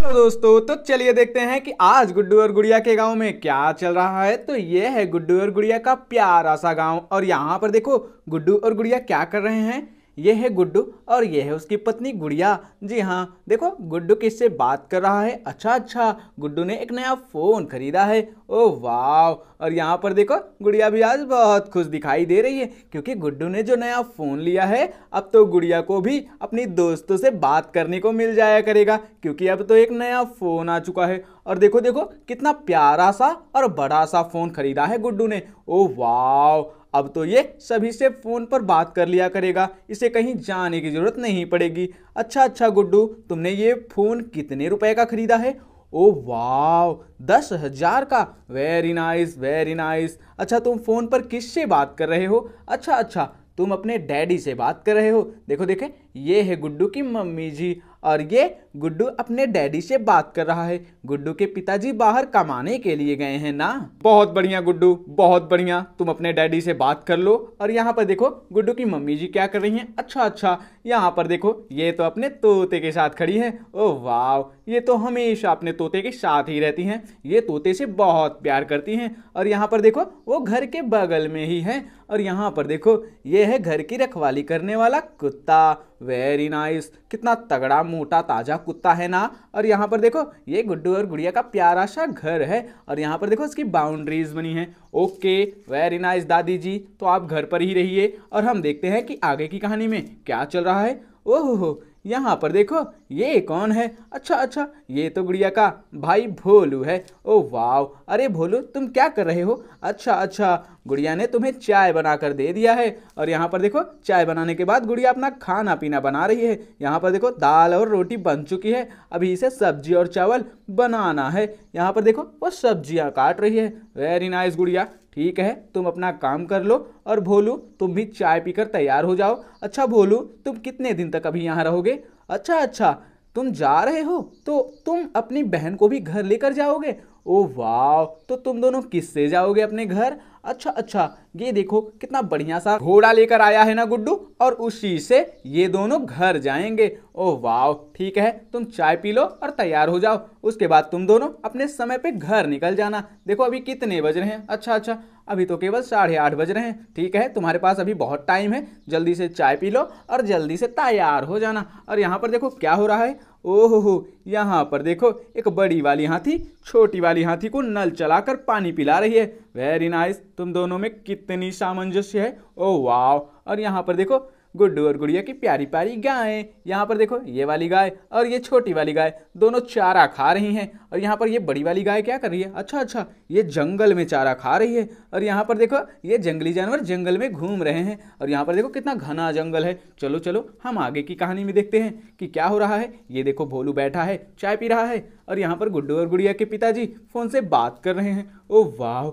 hello दोस्तों तो चलिए देखते हैं कि आज गुड्डू और गुड़िया के गांव में क्या चल रहा है तो ये है गुड्डू और गुड़िया का प्यारा सा गांव और यहाँ पर देखो गुड्डू और गुड़िया क्या कर रहे हैं ये है गुड्डू और ये है उसकी पत्नी गुड़िया जी हाँ देखो गुड्डू किससे बात कर रहा है अच्छा अच्छा गुड्डू ने एक नया फ़ोन खरीदा है ओ वाव और यहाँ पर देखो गुड़िया भी आज बहुत खुश दिखाई दे रही है क्योंकि गुड्डू ने जो नया फ़ोन लिया है अब तो गुड़िया को भी अपनी दोस्तों से बात करने को मिल जाया करेगा क्योंकि अब तो एक नया फ़ोन आ चुका है और देखो देखो कितना प्यारा सा और बड़ा सा फ़ोन खरीदा है गुड्डू ने ओ वाव अब तो ये सभी से फ़ोन पर बात कर लिया करेगा इसे कहीं जाने की ज़रूरत नहीं पड़ेगी अच्छा अच्छा गुड्डू तुमने ये फ़ोन कितने रुपए का ख़रीदा है ओ वाव दस हजार का वेरी नाइस वेरी नाइस अच्छा तुम फ़ोन पर किससे बात कर रहे हो अच्छा अच्छा तुम अपने डैडी से बात कर रहे हो देखो देखे ये है गुड्डू की मम्मी जी और ये गुड्डू अपने डैडी से बात कर रहा है गुड्डू के पिताजी बाहर कमाने के लिए गए हैं ना बहुत बढ़िया गुड्डू बहुत बढ़िया तुम अपने डैडी से बात कर लो और यहाँ पर देखो गुड्डू की मम्मी जी क्या कर रही हैं अच्छा अच्छा यहाँ पर देखो ये तो अपने तोते के साथ खड़ी है ओ वाह ये तो हमेशा अपने तोते के साथ ही रहती हैं ये तोते से बहुत प्यार करती हैं और यहाँ पर देखो वो घर के बगल में ही है और यहाँ पर देखो ये है घर की रखवाली करने वाला कुत्ता वेरी नाइस कितना तगड़ा मोटा ताज़ा कुत्ता है ना और यहाँ पर देखो ये गुड्डू और गुड़िया का प्यारा सा घर है और यहाँ पर देखो इसकी बाउंड्रीज बनी है ओके वेरी नाइस दादी जी तो आप घर पर ही रहिए और हम देखते हैं कि आगे की कहानी में क्या चल रहा है ओहो यहाँ पर देखो ये कौन है अच्छा अच्छा ये तो गुड़िया का भाई भोलू है ओ वाव अरे भोलू तुम क्या कर रहे हो अच्छा अच्छा गुड़िया ने तुम्हें चाय बनाकर दे दिया है और यहाँ पर देखो चाय बनाने के बाद गुड़िया अपना खाना पीना बना रही है यहाँ पर देखो दाल और रोटी बन चुकी है अभी इसे सब्जी और चावल बनाना है यहाँ पर देखो वो सब्जियाँ काट रही है वेरी नाइस गुड़िया ठीक है तुम अपना काम कर लो और भोलू तुम भी चाय पीकर तैयार हो जाओ अच्छा भोलू तुम कितने दिन तक अभी यहाँ रहोगे अच्छा अच्छा तुम जा रहे हो तो तुम अपनी बहन को भी घर लेकर जाओगे ओ वाह तो तुम दोनों किससे जाओगे अपने घर अच्छा अच्छा ये देखो कितना बढ़िया सा घोड़ा लेकर आया है ना गुड्डू और उसी से ये दोनों घर जाएंगे ओह वाह ठीक है तुम चाय पी लो और तैयार हो जाओ उसके बाद तुम दोनों अपने समय पे घर निकल जाना देखो अभी कितने बज रहे हैं अच्छा अच्छा अभी तो केवल साढ़े आठ बज रहे हैं ठीक है तुम्हारे पास अभी बहुत टाइम है जल्दी से चाय पी लो और जल्दी से तैयार हो जाना और यहाँ पर देखो क्या हो रहा है ओहो हो यहाँ पर देखो एक बड़ी वाली हाथी छोटी वाली हाथी को नल चलाकर पानी पिला रही है वेरी नाइस तुम दोनों में कितनी सामंजस्य है ओ oh, वाव और यहाँ पर देखो गुड्डू और गुड़िया की प्यारी प्यारी गायें यहाँ पर देखो ये वाली गाय और ये छोटी वाली गाय दोनों चारा खा रही हैं और यहाँ पर ये बड़ी वाली गाय क्या कर रही है अच्छा अच्छा ये जंगल में चारा खा रही है और यहाँ पर देखो ये जंगली जानवर जंगल में घूम रहे हैं और यहाँ पर देखो कितना घना जंगल है चलो चलो हम आगे की कहानी में देखते हैं कि क्या हो रहा है ये देखो भोलू बैठा है चाय पी रहा है और यहाँ पर गुड्डू और गुड़िया के पिताजी फ़ोन से बात कर रहे हैं ओ वाह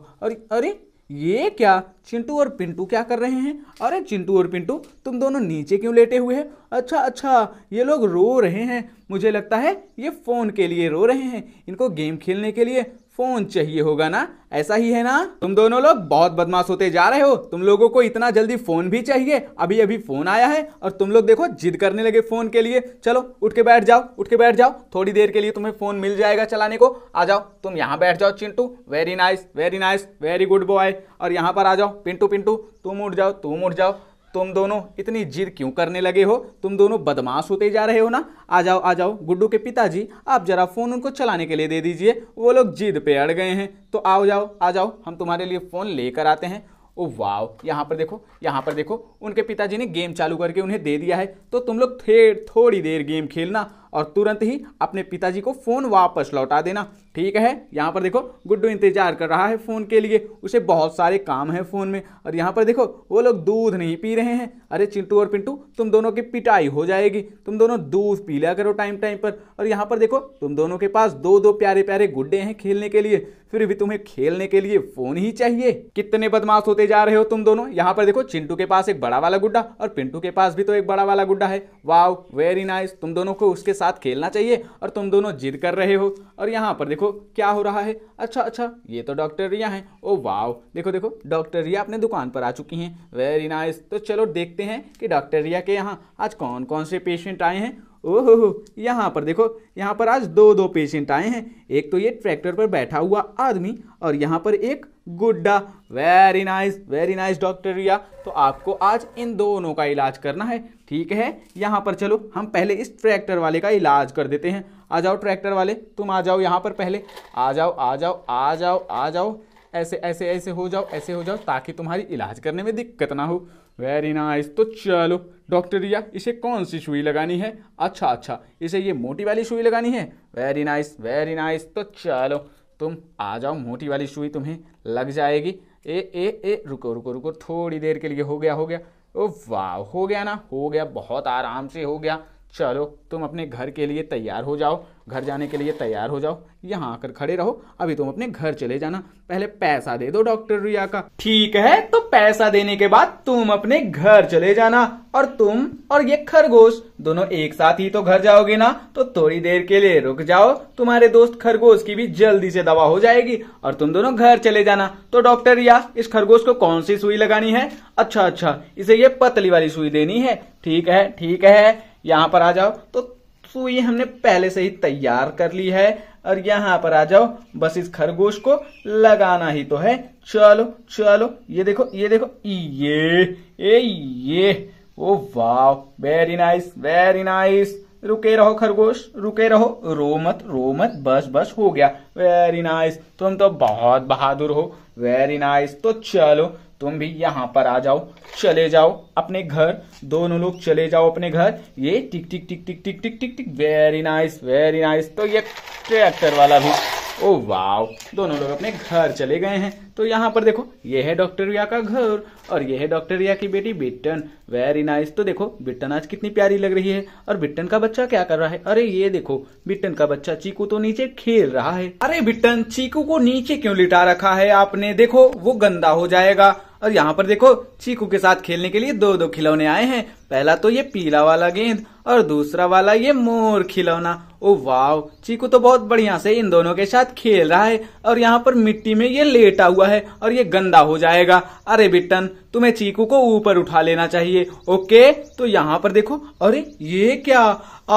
अरे ये क्या चिंटू और पिंटू क्या कर रहे हैं अरे चिंटू और पिंटू तुम दोनों नीचे क्यों लेटे हुए हैं अच्छा अच्छा ये लोग रो रहे हैं मुझे लगता है ये फ़ोन के लिए रो रहे हैं इनको गेम खेलने के लिए फोन चाहिए होगा ना ऐसा ही है ना तुम दोनों लोग बहुत बदमाश होते जा रहे हो तुम लोगों को इतना जल्दी फोन भी चाहिए अभी अभी फोन आया है और तुम लोग देखो जिद करने लगे फोन के लिए चलो उठ के बैठ जाओ उठ के बैठ जाओ थोड़ी देर के लिए तुम्हें फोन मिल जाएगा चलाने को आ जाओ तुम यहाँ बैठ जाओ Chintu very nice very nice very good boy और यहाँ पर आ जाओ पिंटू पिंटू तुम उठ जाओ तुम उठ जाओ तुम दोनों इतनी जिद क्यों करने लगे हो तुम दोनों बदमाश होते जा रहे हो ना आ जाओ आ जाओ गुड्डू के पिताजी आप जरा फ़ोन उनको चलाने के लिए दे दीजिए वो लोग जिद पे अड़ गए हैं तो आओ जाओ आ जाओ हम तुम्हारे लिए फ़ोन लेकर आते हैं ओ वाव यहाँ पर देखो यहाँ पर देखो उनके पिताजी ने गेम चालू करके उन्हें दे दिया है तो तुम लोग थे थोड़ी देर गेम खेलना और तुरंत ही अपने पिताजी को फ़ोन वापस लौटा देना ठीक है यहाँ पर देखो गुड्डू इंतजार कर रहा है फ़ोन के लिए उसे बहुत सारे काम हैं फ़ोन में और यहाँ पर देखो वो लोग दूध नहीं पी रहे हैं अरे चिंटू और पिंटू तुम दोनों की पिटाई हो जाएगी तुम दोनों दूध पी लिया करो टाइम टाइम पर और यहाँ पर देखो तुम दोनों के पास दो दो प्यारे प्यारे गुड्डे हैं खेलने के लिए फिर भी तुम्हें खेलने के लिए फ़ोन ही चाहिए कितने बदमाश होते जा रहे हो तुम दोनों यहाँ पर देखो चिंटू के पास एक बड़ा वाला गुड्डा और पिंटू के पास भी तो एक बड़ा वाला गुड्डा है वाव वेरी नाइस तुम दोनों को उसके साथ खेलना चाहिए और तुम दोनों जिद कर रहे हो और यहाँ पर देखो देखो क्या हो रहा है अच्छा अच्छा ये तो डॉक्टर रिया हैं ओ वाव देखो देखो डॉक्टर रिया अपने दुकान पर आ चुकी हैं वेरी नाइस तो चलो देखते हैं कि डॉक्टर रिया के यहाँ आज कौन कौन से पेशेंट आए हैं ओहो यहाँ पर देखो यहाँ पर आज दो दो पेशेंट आए हैं एक तो ये ट्रैक्टर पर बैठा हुआ आदमी और यहाँ पर एक गुड्डा very nice very nice doctor Riya तो आपको आज इन दोनों का इलाज करना है ठीक है यहाँ पर चलो हम पहले इस ट्रैक्टर वाले का इलाज कर देते हैं आ जाओ ट्रैक्टर वाले तुम आ जाओ यहाँ पर पहले आ जाओ आ जाओ आ जाओ आ जाओ ऐसे ऐसे ऐसे हो जाओ ऐसे हो जाओ ताकि तुम्हारी इलाज करने में दिक्कत ना हो वेरी नाइस तो चलो डॉक्टर रिया इसे कौन सी सुई लगानी है अच्छा अच्छा इसे ये मोटी वाली सुई लगानी है वेरी नाइस वेरी नाइस तो चलो तुम आ जाओ मोटी वाली सुई तुम्हें लग जाएगी ए ए ए रुको रुको रुको थोड़ी देर के लिए हो गया हो गया ओ वाह हो गया ना हो गया बहुत आराम से हो गया चलो तुम अपने घर के लिए तैयार हो जाओ घर जाने के लिए तैयार हो जाओ यहाँ आकर खड़े रहो अभी तुम अपने घर चले जाना पहले पैसा दे दो डॉक्टर रिया का ठीक है तो पैसा देने के बाद तुम अपने घर चले जाना और तुम और ये खरगोश दोनों एक साथ ही तो घर जाओगे ना तो थोड़ी देर के लिए रुक जाओ तुम्हारे दोस्त खरगोश की भी जल्दी से दवा हो जाएगी और तुम दोनों घर चले जाना तो डॉक्टर रिया इस खरगोश को कौन सी सुई लगानी है अच्छा अच्छा इसे ये पतली वाली सुई देनी है ठीक है ठीक है यहां पर आ जाओ तो तो ये हमने पहले से ही तैयार कर ली है और यहां पर आ जाओ बस इस खरगोश को लगाना ही तो है चलो चलो ये देखो ये देखो ये ए ये ओ वाह वेरी नाइस वेरी नाइस रुके रहो खरगोश रुके रहो रो मत रो मत बस बस हो गया वेरी नाइस तुम तो बहुत बहादुर हो वेरी नाइस तो चलो तुम भी यहां पर आ जाओ चले जाओ अपने घर दोनों लोग चले जाओ अपने घर ये tick tick tick tick tick tick tick tick very nice very nice तो ये ट्रैक्टर वाला भी ओ वाव दोनों लोग अपने घर चले गए हैं तो यहाँ पर देखो ये है डॉक्टर रिया का घर और ये है डॉक्टर रिया की बेटी बिट्टन वेरी नाइस तो देखो बिट्टन आज कितनी प्यारी लग रही है और बिट्टन का बच्चा क्या कर रहा है अरे ये देखो बिट्टन का बच्चा चीकू तो नीचे खेल रहा है अरे बिट्टन चीकू को नीचे क्यों लिटा रखा है आपने देखो वो गंदा हो जाएगा और यहाँ पर देखो चीकू के साथ खेलने के लिए दो दो खिलौने आए हैं पहला तो ये पीला वाला गेंद और दूसरा वाला ये मोर खिलौना ओ वाव चीकू तो बहुत बढ़िया से इन दोनों के साथ खेल रहा है और यहाँ पर मिट्टी में ये लेटा हुआ है और ये गंदा हो जाएगा अरे बिट्टन तुम्हें चीकू को ऊपर उठा लेना चाहिए ओके तो यहाँ पर देखो अरे ये क्या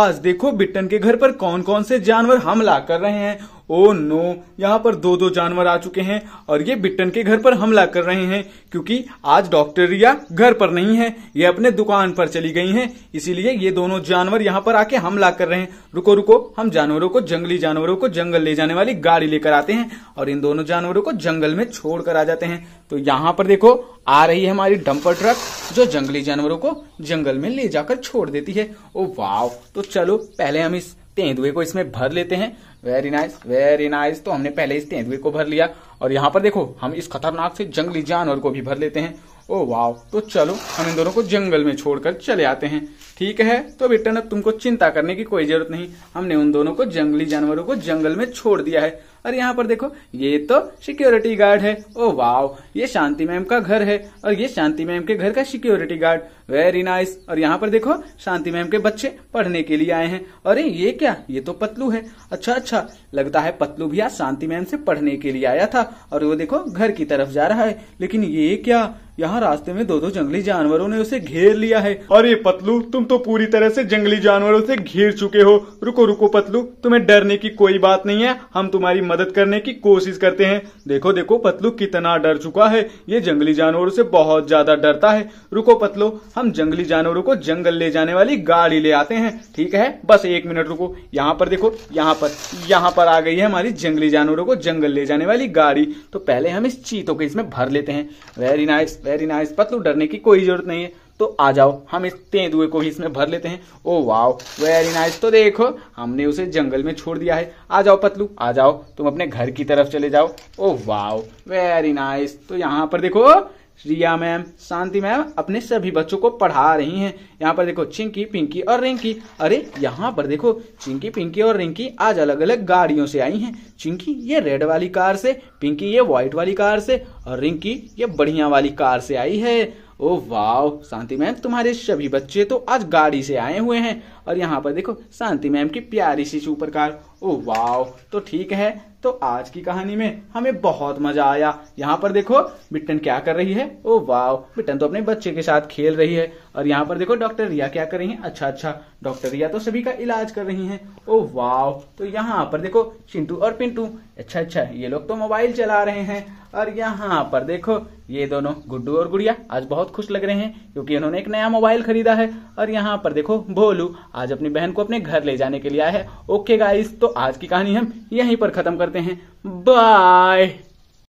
आज देखो बिट्टन के घर पर कौन कौन से जानवर हमला कर रहे हैं ओ नो यहाँ पर दो दो जानवर आ चुके हैं और ये बिट्टन के घर पर हमला कर रहे हैं क्योंकि आज डॉक्टर रिया घर पर नहीं है ये अपने दुकान पर पर चली गई हैं इसीलिए ये दोनों जानवर यहाँ पर आके हमला कर रहे हैं रुको रुको हम जानवरों को जंगली जानवरों को जंगल ले जाने वाली गाड़ी लेकर आते हैं और इन दोनों जानवरों को जंगल में छोड़ कर आ जाते हैं तो यहाँ पर देखो आ रही है हमारी डंपर ट्रक जो जंगली जानवरों को जंगल में ले जाकर छोड़ देती है ओ वाव तो चलो पहले हम इस तेंदुए को इसमें भर लेते हैं वेरी नाइस वेरी नाइस तो हमने पहले इस तेंदुए को भर लिया और यहाँ पर देखो हम इस खतरनाक से जंगली जानवर को भी भर लेते हैं ओ वाव तो चलो हम इन दोनों को जंगल में छोड़कर चले आते हैं ठीक है तो बेटा अब तुमको चिंता करने की कोई जरूरत नहीं हमने उन दोनों को जंगली जानवरों को जंगल में छोड़ दिया है और यहाँ पर देखो ये तो सिक्योरिटी गार्ड है ओ वाव ये शांति मैम का घर है और ये शांति मैम के घर का सिक्योरिटी गार्ड वेरी नाइस और यहाँ पर देखो शांति मैम के बच्चे पढ़ने के लिए आए हैं अरे ये क्या ये तो पतलू है अच्छा अच्छा लगता है पतलू भी आज शांति मैम से पढ़ने के लिए आया था और वो देखो घर की तरफ जा रहा है लेकिन ये क्या यहाँ रास्ते में दो दो जंगली जानवरों ने उसे घेर लिया है और ये पतलू तुम तो पूरी तरह से जंगली जानवरों से घिर चुके हो रुको रुको पतलू तुम्हें डरने की कोई बात नहीं है हम तुम्हारी मदद करने की कोशिश करते हैं देखो देखो पतलू कितना डर चुका है ये जंगली जानवरों से बहुत ज्यादा डरता है रुको पतलू हम जंगली जानवरों को जंगल ले जाने वाली गाड़ी ले आते हैं ठीक है बस एक मिनट रुको यहाँ पर देखो यहाँ पर यहाँ पर आ गई है हमारी जंगली जानवरों को जंगल ले जाने वाली गाड़ी तो पहले हम इस चीतों को इसमें भर लेते हैं वेरी नाइस वेरी नाइस पतलू डरने की कोई जरूरत नहीं है तो आ जाओ हम इस तेंदुए को ही इसमें भर लेते हैं ओ वाओ वेरी नाइस तो देखो हमने उसे जंगल में छोड़ दिया है आ जाओ पतलू आ जाओ तुम अपने घर की तरफ चले जाओ ओ वाओ वेरी नाइस तो यहाँ पर देखो रिया मैम शांति मैम अपने सभी बच्चों को पढ़ा रही हैं यहाँ पर देखो चिंकी पिंकी और रिंकी अरे यहाँ पर देखो चिंकी पिंकी और रिंकी आज अलग अलग गाड़ियों से आई हैं चिंकी ये रेड वाली कार से पिंकी ये व्हाइट वाली कार से और रिंकी ये बढ़िया वाली कार से आई है ओ वाओ शांति मैम तुम्हारे सभी बच्चे तो आज गाड़ी से आए हुए हैं और यहाँ पर देखो शांति मैम की प्यारी सी सुपर कार ओ तो ठीक है तो आज की कहानी में हमें बहुत मजा आया यहाँ पर देखो बिट्टन क्या कर रही है ओ वाव बिट्टन तो अपने बच्चे के साथ खेल रही है और यहाँ पर देखो डॉक्टर रिया क्या कर रही है अच्छा अच्छा डॉक्टर रिया तो सभी का इलाज कर रही हैं ओ वाव तो यहाँ पर देखो चिंटू और पिंटू अच्छा अच्छा ये लोग तो मोबाइल चला रहे हैं और यहाँ पर देखो ये दोनों गुड्डू और गुड़िया आज बहुत खुश लग रहे हैं क्योंकि उन्होंने एक नया मोबाइल खरीदा है और यहाँ पर देखो भोलू आज अपनी बहन को अपने घर ले जाने के लिए आया है ओके गाइस तो आज की कहानी हम यहीं पर खत्म करते हैं बाय